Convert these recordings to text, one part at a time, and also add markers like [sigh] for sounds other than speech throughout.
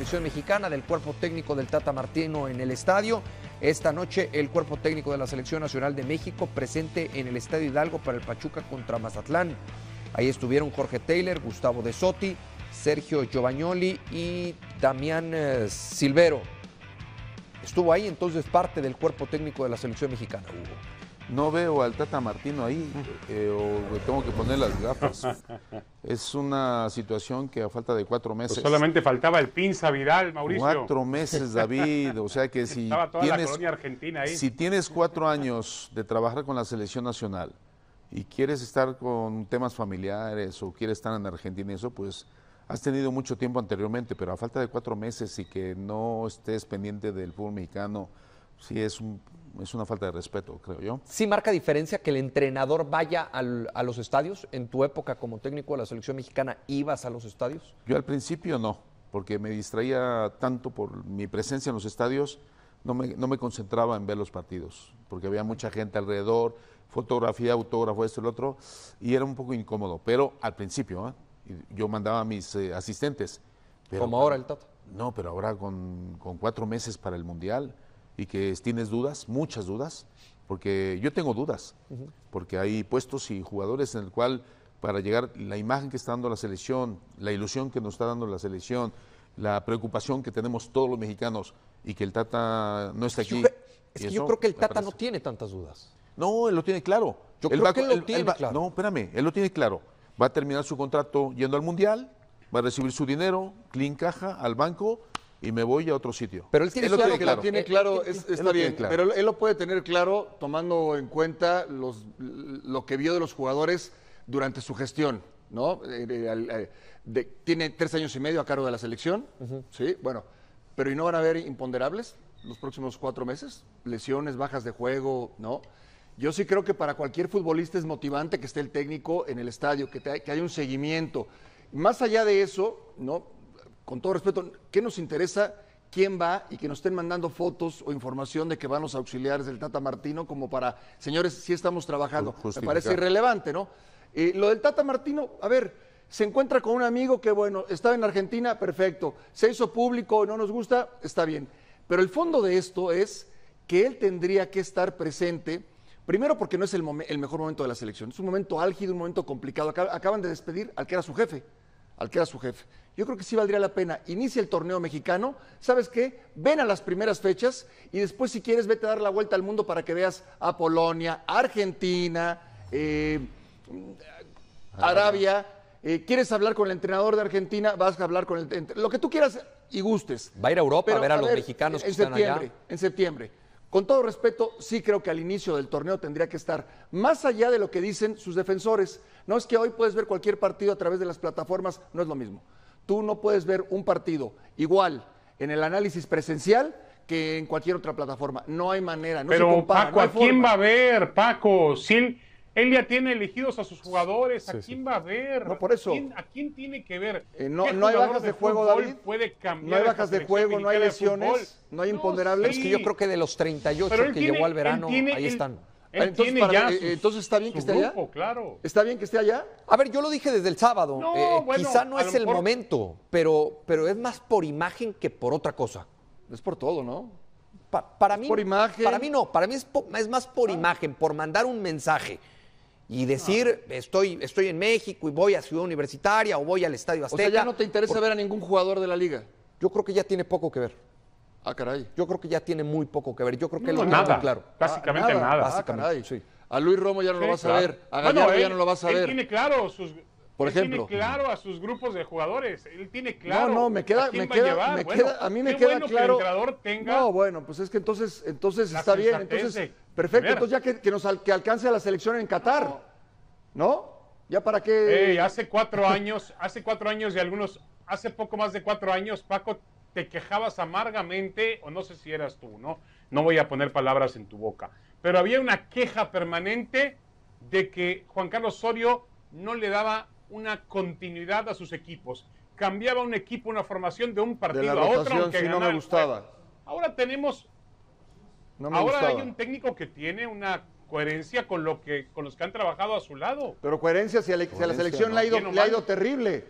selección Mexicana del cuerpo técnico del Tata Martino en el estadio. Esta noche el cuerpo técnico de la Selección Nacional de México presente en el Estadio Hidalgo para el Pachuca contra Mazatlán. Ahí estuvieron Jorge Taylor, Gustavo De Sotti, Sergio Giovagnoli y Damián eh, Silvero. Estuvo ahí entonces parte del cuerpo técnico de la Selección Mexicana, Hugo no veo al Tata Martino ahí eh, o tengo que poner las gafas. [laughs] Es una situación que a falta de cuatro pues meses. solamente faltaba el pinza viral, Mauricio. Cuatro meses, David. O sea que si [laughs] tienes, argentina si tienes cuatro años de trabajar con la selección nacional y quieres estar con temas familiares o quieres estar en Argentina y eso, pues has tenido mucho tiempo anteriormente, pero a falta de cuatro meses y que no estés pendiente del fútbol mexicano sí es, una falta de respeto, creo yo. ¿Sí marca diferencia que el entrenador vaya a los estadios? ¿En tu época como técnico de la selección mexicana ibas a los estadios? Yo al principio no, porque me distraía tanto por mi presencia en los estadios, no me, concentraba en ver los partidos, porque había mucha gente alrededor, fotografía, autógrafo, esto y lo otro, y era un poco incómodo, pero al principio, ¿eh? yo mandaba a mis eh, asistentes. Pero, ¿Como ahora el Tata? No, pero ahora con, cuatro meses para el Mundial, y que tienes dudas, muchas dudas, porque yo tengo dudas, porque hay puestos y jugadores en el cual para llegar la imagen que está dando la selección, la ilusión que nos está dando la selección, la preocupación que tenemos todos los mexicanos y que el Tata no está aquí. es que yo creo que el Tata no tiene tantas dudas. No, él lo tiene claro. Yo creo que él lo claro. No, espérame, él lo tiene claro. Va a terminar su contrato yendo al Mundial, va a recibir su dinero, clean caja, al banco y me voy a otro sitio. Pero él tiene claro, Lo tiene claro, está bien, claro. pero él lo puede tener claro tomando en cuenta los, lo que vio de los jugadores durante su gestión, ¿no? Eh, eh, eh, tiene tres años y medio a cargo de la selección, ¿sí? Bueno, pero ¿y no van a haber imponderables los próximos cuatro meses? Lesiones, bajas de juego, ¿no? Yo sí creo que para cualquier futbolista es motivante que esté el técnico en el estadio, que, que haya un seguimiento. Más allá de eso, ¿no? con todo respeto, ¿qué nos interesa quién va y que nos estén mandando fotos o información de que van los auxiliares del Tata Martino como para, señores, sí estamos trabajando? Me parece irrelevante, ¿no? Eh, lo del Tata Martino, a ver, se encuentra con un amigo que, bueno, estaba en Argentina, perfecto, se hizo público, no nos gusta, está bien. Pero el fondo de esto es que él tendría que estar presente, primero porque no es el, el mejor momento de la selección, es un momento álgido, un momento complicado. acaban de despedir al que era su jefe al que era su jefe. Yo creo que sí valdría la pena. Inicia el torneo mexicano, ¿sabes qué? Ven a las primeras fechas y después si quieres vete a dar la vuelta al mundo para que veas a Polonia, Argentina, eh, Arabia. Eh, ¿Quieres hablar con el entrenador de Argentina? Vas a hablar con el... Lo que tú quieras y gustes. Va a ir a Europa a ver a, los mexicanos que en septiembre, En septiembre. Con todo respeto, sí creo que al inicio del torneo tendría que estar más allá de lo que dicen sus defensores. No es que hoy puedes ver cualquier partido a través de las plataformas, no es lo mismo. Tú no puedes ver un partido igual en el análisis presencial que en cualquier otra plataforma. No hay manera. No Pero se compara, Paco, ¿a quién va a ver, Paco? sin... Él ya tiene elegidos a sus jugadores, ¿a quién va a ver? por eso. ¿A quién, tiene que ver? Eh, no, hay bajas de, juego, David. no hay bajas de juego, no hay lesiones, no hay imponderables. Es que yo creo que de los 38 que llegó al verano, ahí están. entonces, está bien que esté allá. ¿Está bien que esté allá? A ver, yo lo dije desde el sábado. Eh, quizá no es el momento, pero, pero es más por imagen que por otra cosa. Es por todo, ¿no? para mí, por imagen. Para mí no, para mí es, más por ah. imagen, por mandar un mensaje y decir estoy, estoy en México y voy a Ciudad Universitaria o voy al Estadio Azteca. O sea, ya no te interesa ver a ningún jugador de la liga. Yo creo que ya tiene poco que ver. Ah, caray. Yo creo que ya tiene muy poco que ver. Yo creo que no, nada. claro. Básicamente ah, nada. Básicamente, ah, Sí. A Luis Romo ya no lo vas a ver, a Gallardo ya no lo vas a ver. él Tiene claro sus por él ejemplo. Tiene claro a sus grupos de jugadores. Él tiene claro. No, no, me queda, a me queda, a, a mí me queda claro. no, bueno, pues es que entonces, entonces está bien, perfecto, entonces ya que, alcance a la selección en Qatar, ¿no? Ya para qué. hace cuatro [laughs] años, hace cuatro años y algunos, hace poco más de cuatro años, Paco, te quejabas amargamente, o no sé si eras tú, ¿no? No voy a poner palabras en tu boca, pero había una queja permanente de que Juan Carlos Osorio no le daba una continuidad a sus equipos. Cambiaba un equipo, una formación de un partido a otro, aunque no me gustaba. Ahora tenemos. ahora hay un técnico que tiene una coherencia con lo que con los que han trabajado a su lado. Pero coherencia, si a la, selección le, ha ido, ha ido terrible.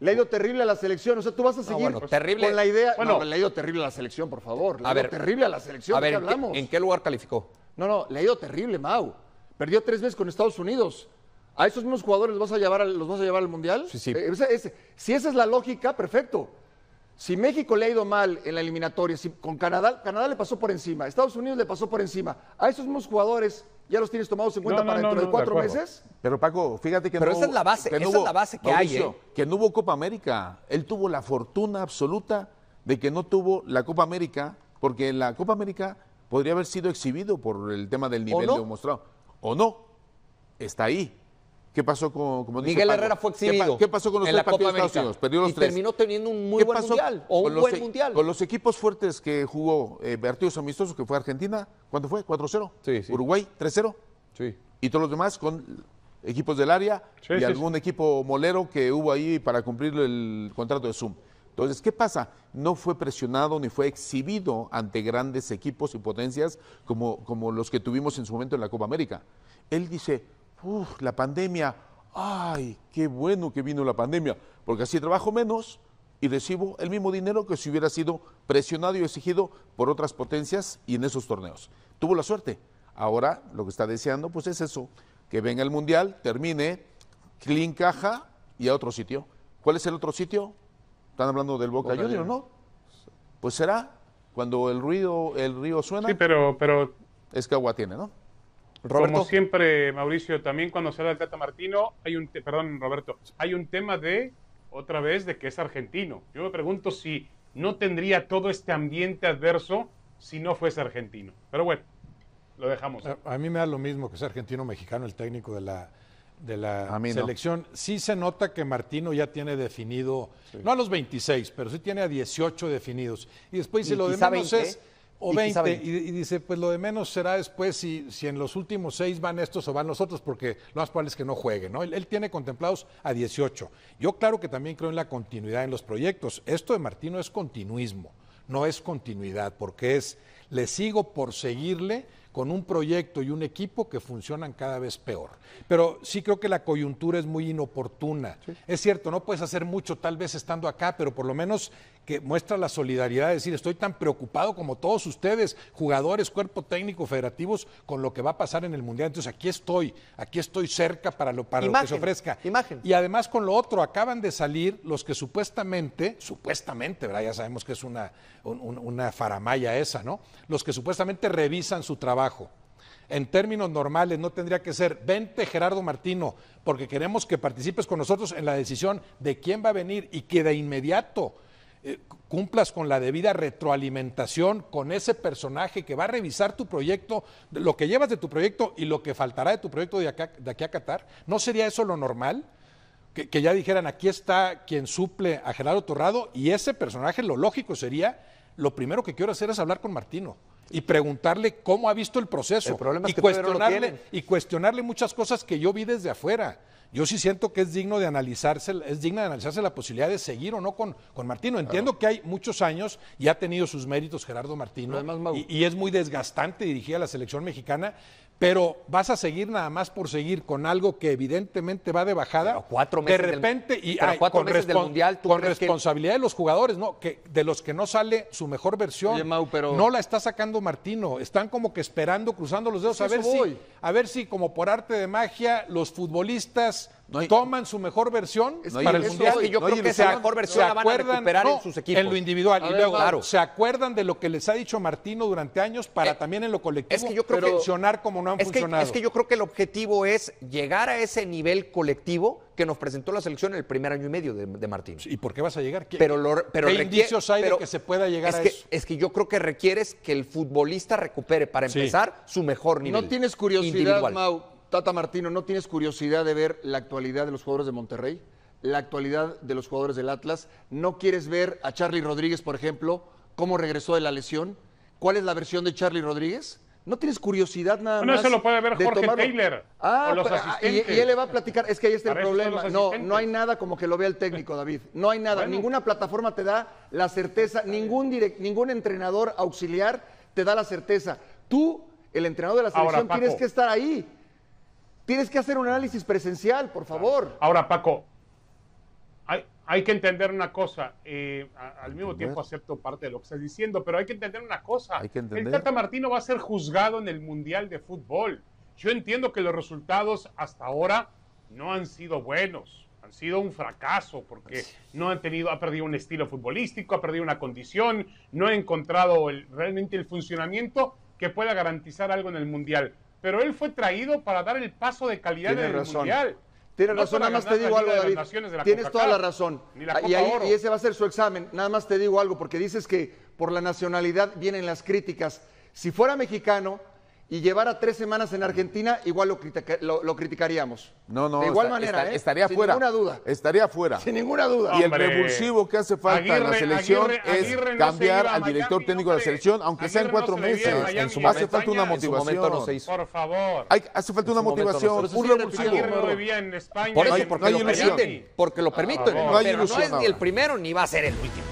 Le ha ido terrible a la selección. O sea, tú vas a seguir terrible. con la idea. Bueno, no, le ha ido terrible a la selección, por favor. Le ha ido ver, terrible a la selección. A ver, ¿en qué lugar calificó? No, no, le ha ido terrible, Mau. Perdió tres veces con Estados Unidos. ¿A esos mismos jugadores los vas a llevar al, los vas a llevar al Mundial? Sí, sí. Eh, si esa es la lógica, perfecto. Si México le ha ido mal en la eliminatoria, si con Canadá, Canadá le pasó por encima, Estados Unidos le pasó por encima, a esos mismos jugadores ya los tienes tomados en cuenta para dentro de cuatro meses. Pero Paco, fíjate que Pero esa es la base, esa es la base que hay. ¿eh? Que no hubo Copa América. Él tuvo la fortuna absoluta de que no tuvo la Copa América, porque la Copa América podría haber sido exhibido por el tema del nivel mostrado. O no, está ahí ¿Qué pasó con como Miguel Herrera fue exhibido? ¿Qué, pasó con los partidos de los tres. terminó teniendo un muy buen mundial o un buen e- mundial. Con los equipos fuertes que jugó eh, partidos amistosos, que fue Argentina, ¿cuánto fue? ¿4-0? Uruguay, 3-0. Sí. Y todos los demás con equipos del área y algún equipo molero que hubo ahí para cumplir el contrato de Zoom. Entonces, ¿qué pasa? No fue presionado ni fue exhibido ante grandes equipos y potencias como, como los que tuvimos en su momento en la Copa América. Él dice, la pandemia, ay, qué bueno que vino la pandemia, porque así trabajo menos y recibo el mismo dinero que si hubiera sido presionado y exigido por otras potencias y en esos torneos. Tuvo la suerte. Ahora lo que está deseando pues es eso, que venga el Mundial, termine, clean caja y a otro sitio. ¿Cuál es el otro sitio? Están hablando del Boca, Boca Juniors, ¿no? Pues será cuando el ruido, el río suena. Sí, pero, pero es que agua tiene, ¿no? Como siempre, Mauricio, también cuando se habla del Tata Martino, hay un, perdón, Roberto, hay un tema de, otra vez, de que es argentino. Yo me pregunto si no tendría todo este ambiente adverso si no fuese argentino. Pero bueno, lo dejamos. A, mí me da lo mismo que sea argentino mexicano el técnico de la, de la selección. Sí se nota que Martino ya tiene definido, no a los 26, pero sí tiene a 18 definidos. Y después si lo demás es o 20, y, dice, pues lo de menos será después si, en los últimos seis van estos o van los otros, porque lo más probable es que no juegue, ¿no? Él, tiene contemplados a 18. Yo claro que también creo en la continuidad en los proyectos. Esto de Martino es continuismo, no es continuidad, porque es, le sigo por seguirle con un proyecto y un equipo que funcionan cada vez peor. Pero sí creo que la coyuntura es muy inoportuna. Es cierto, no puedes hacer mucho tal vez estando acá, pero por lo menos que muestra la solidaridad, es decir, estoy tan preocupado como todos ustedes, jugadores, cuerpo técnico, federativos, con lo que va a pasar en el Mundial. Entonces aquí estoy, aquí estoy cerca para lo, para que se ofrezca. Y además con lo otro, acaban de salir los que supuestamente, supuestamente, ¿verdad? ya sabemos que es una, una faramaya esa, ¿no? Los que supuestamente revisan su trabajo en términos normales no tendría que ser, vente Gerardo Martino, porque queremos que participes con nosotros en la decisión de quién va a venir y que de inmediato eh, cumplas con la debida retroalimentación con ese personaje que va a revisar tu proyecto, lo que llevas de tu proyecto y lo que faltará de tu proyecto de, aquí a Qatar. ¿No sería eso lo normal? Que, que, ya dijeran, aquí está quien suple a Gerardo Torrado y ese personaje, lo lógico sería, lo primero que quiero hacer es hablar con Martino y preguntarle cómo ha visto el proceso. y, cuestionarle, y cuestionarle muchas cosas que yo vi desde afuera. Yo sí siento que es digno de analizarse, es digna de analizarse la posibilidad de seguir o no con, Martino. Entiendo que hay muchos años y ha tenido sus méritos Gerardo Martino y, es muy desgastante dirigir a la selección mexicana, pero vas a seguir nada más por seguir con algo que evidentemente va de bajada. Pero cuatro meses de repente y a cuatro meses del mundial, con responsabilidad de los jugadores, no, que de los que no sale su mejor versión. No la está sacando Martino, están como que esperando, cruzando los dedos pues a ver si, a ver si como por arte de magia los futbolistas toman su mejor versión para el mundial. yo creo que esa mejor versión se la en sus equipos. En lo individual. y luego, se acuerdan de lo que les ha dicho Martino durante años para eh, también en lo colectivo es que funcionar como no han funcionado. es que yo creo que el objetivo es llegar a ese nivel colectivo que nos presentó la selección en el primer año y medio de, de Martino. ¿Y por qué vas a llegar? ¿Qué, pero pero indicios hay de que se pueda llegar a eso? Es que yo creo que requieres que el futbolista recupere, para empezar, su mejor nivel. ¿No tienes curiosidad, Mau, Tata Martino, ¿no tienes curiosidad de ver la actualidad de los jugadores de Monterrey? La actualidad de los jugadores del Atlas. ¿No quieres ver a Charlie Rodríguez, por ejemplo, cómo regresó de la lesión? ¿Cuál es la versión de Charlie Rodríguez? ¿No tienes curiosidad nada más? No, eso lo puede ver Jorge Taylor. Ah, pues, ah Y, él le va a platicar. Es que ahí está el problema. No, no hay nada como que lo vea el técnico, David. No hay nada. Ninguna plataforma te da la certeza. Ningún, ningún entrenador auxiliar te da la certeza. Tú, el entrenador de la selección, tienes que estar ahí. Tienes que hacer un análisis presencial, por favor. Ahora, Paco, hay, que entender una cosa. Eh, al mismo tiempo acepto parte de lo que estás diciendo, pero hay que entender una cosa. El Tata Martino va a ser juzgado en el Mundial de Fútbol. Yo entiendo que los resultados hasta ahora no han sido buenos. Han sido un fracaso porque no han tenido, ha perdido un estilo futbolístico, ha perdido una condición, no ha encontrado realmente el funcionamiento que pueda garantizar algo en el Mundial pero él fue traído para dar el paso de calidad en Mundial. Tienes razón, nada más te digo algo, David. Tienes toda la razón. Ah, y, y, ese va a ser su examen. Nada más te digo algo, porque dices que por la nacionalidad vienen las críticas. Si fuera mexicano, y llevara tres semanas en Argentina, igual lo, lo, criticaríamos. No, no. De igual manera, ¿eh? estaría fuera. Sin ninguna duda. Estaría fuera. Sin ninguna duda. Y el revulsivo que hace falta en la selección es cambiar al director técnico de la selección, aunque sea en cuatro meses. En hace falta una motivación. Por favor. Hay, hace falta una motivación, un revulsivo. por eso, porque, lo permiten, porque lo permiten. No es ni el primero ni va a ser el último.